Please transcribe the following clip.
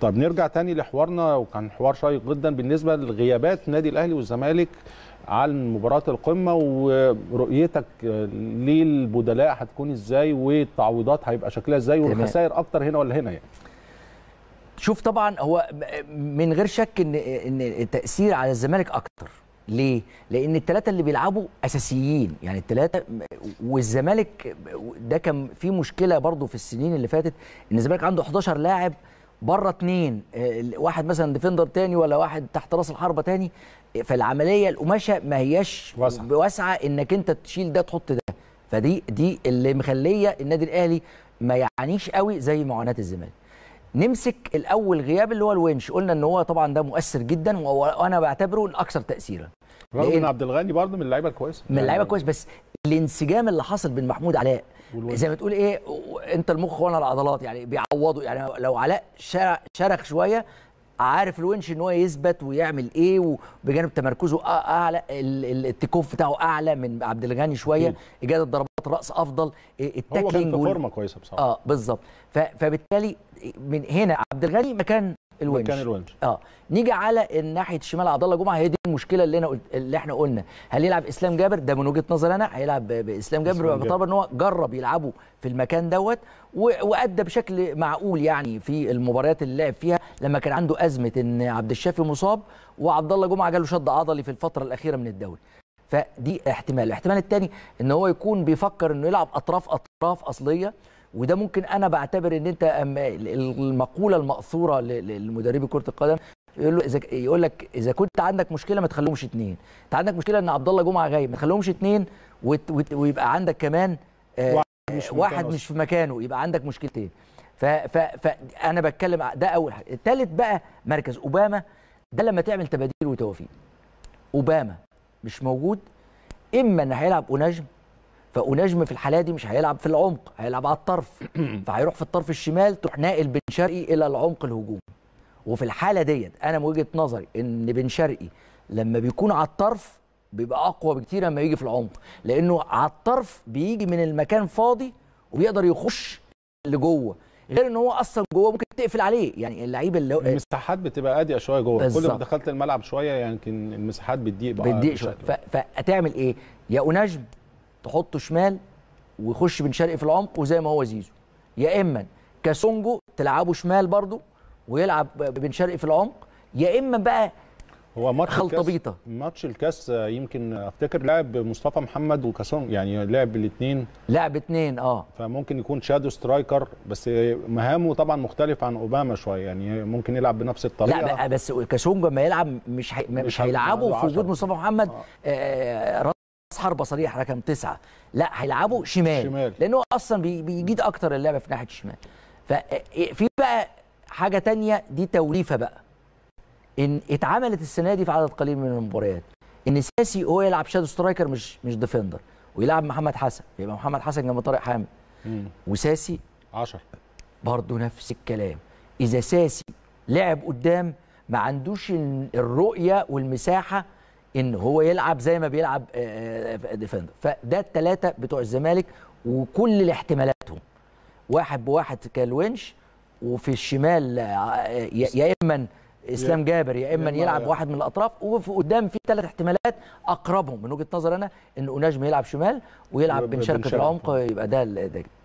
طب نرجع تاني لحوارنا وكان حوار شيق جدا بالنسبه لغيابات نادي الاهلي والزمالك عن مباراه القمه ورؤيتك للبدلاء هتكون ازاي والتعويضات هيبقى شكلها ازاي والخسائر اكتر هنا ولا هنا يعني شوف طبعا هو من غير شك ان ان التاثير على الزمالك اكتر ليه؟ لأن الثلاثة اللي بيلعبوا أساسيين يعني الثلاثة والزمالك ده كان في مشكلة برضو في السنين اللي فاتت إن الزمالك عنده 11 لاعب بره اتنين آه، واحد مثلا ديفندر تاني ولا واحد تحت راس الحربه تاني فالعمليه القماشه ما هياش واسعه واسعه انك انت تشيل ده تحط ده فدي دي اللي مخليه النادي الاهلي ما يعنيش قوي زي معاناه الزمالك نمسك الاول غياب اللي هو الونش قلنا ان هو طبعا ده مؤثر جدا وانا بعتبره الاكثر تاثيرا رغم ان عبد الغني برضه من اللعيبه الكويسه من اللعيبه الكويسه بس الانسجام اللي حصل بين محمود علاء والوزن. زي ما تقول ايه انت المخ وانا العضلات يعني بيعوضوا يعني لو علاء شرخ شويه عارف الونش ان هو يثبت ويعمل ايه وبجانب تمركزه اعلى التكوف بتاعه اعلى من عبد الغني شويه اجاده ضربات راس افضل إيه، التاكلينج هو كان في فورمه كويسه بصراحه اه بالظبط فبالتالي من هنا عبد الغني مكان الونش مكان الونش اه نيجي على الناحيه الشمال عبد الله جمعه هي دي المشكله اللي انا قلت اللي احنا قلنا هل يلعب اسلام جابر ده من وجهه نظري انا هيلعب باسلام جابر باعتبار ان هو جرب يلعبه في المكان دوت وادى بشكل معقول يعني في المباريات اللي لعب فيها لما كان عنده ازمه ان عبد الشافي مصاب وعبد الله جمعه جاله شد عضلي في الفتره الاخيره من الدوري فدي احتمال الاحتمال الثاني ان هو يكون بيفكر انه يلعب اطراف اطراف اصليه وده ممكن انا بعتبر ان انت المقوله الماثوره لمدربي كره القدم يقول له اذا يقول لك اذا كنت عندك مشكله ما تخليهمش اثنين انت عندك مشكله ان عبد الله جمعه غايب ما تخليهمش اثنين ويبقى عندك كمان واحد آه، مش واحد مش في مكانه يبقى عندك مشكلتين فانا بتكلم ده اول حاجه الثالث بقى مركز اوباما ده لما تعمل تباديل وتوافيق اوباما مش موجود اما ان هيلعب اوناجم فأناجم في الحالة دي مش هيلعب في العمق هيلعب على الطرف فهيروح في الطرف الشمال تروح ناقل بن شرقي إلى العمق الهجوم وفي الحالة ديت أنا من وجهة نظري إن بن شرقي لما بيكون على الطرف بيبقى أقوى بكتير لما يجي في العمق لأنه على الطرف بيجي من المكان فاضي وبيقدر يخش لجوه غير ان هو اصلا جوه ممكن تقفل عليه يعني اللعيب اللي إيه؟ المساحات بتبقى اضيق شويه جوه بالزبط. كل ما دخلت الملعب شويه يمكن يعني المساحات بتضيق بقى بتضيق شويه فتعمل ايه يا اوناجم تحطه شمال ويخش بن شرقي في العمق وزي ما هو زيزو يا اما كاسونجو تلعبه شمال برضه ويلعب بن شرقي في العمق يا اما بقى هو ماتش خلطبيطه ماتش الكاس يمكن افتكر لعب مصطفى محمد وكاسون يعني لعب الاثنين لعب اثنين اه فممكن يكون شادو سترايكر بس مهامه طبعا مختلف عن اوباما شويه يعني ممكن يلعب بنفس الطريقه لا بس كاسونجو لما يلعب مش مش هيلعبه في وجود مصطفى محمد آه. آه, آه، حربه صريح رقم تسعه لا هيلعبوا شمال, شمال. لانه اصلا بيجيد اكتر اللعبه في ناحيه الشمال ففي إيه، بقى حاجه تانية دي توليفه بقى ان اتعملت السنه دي في عدد قليل من المباريات ان ساسي هو يلعب شادو سترايكر مش مش ديفندر ويلعب محمد حسن يبقى محمد حسن جنب طارق حامد وساسي 10 برضه نفس الكلام اذا ساسي لعب قدام ما عندوش الرؤيه والمساحه ان هو يلعب زي ما بيلعب ديفندر آه، آه، فده الثلاثه بتوع الزمالك وكل احتمالاتهم واحد بواحد كالونش وفي الشمال آه، يا اما اسلام جابر يا اما يلعب واحد من الاطراف وفي قدام في ثلاث احتمالات اقربهم من وجهه نظري انا ان اوناجم يلعب شمال ويلعب بن العمق يبقى ده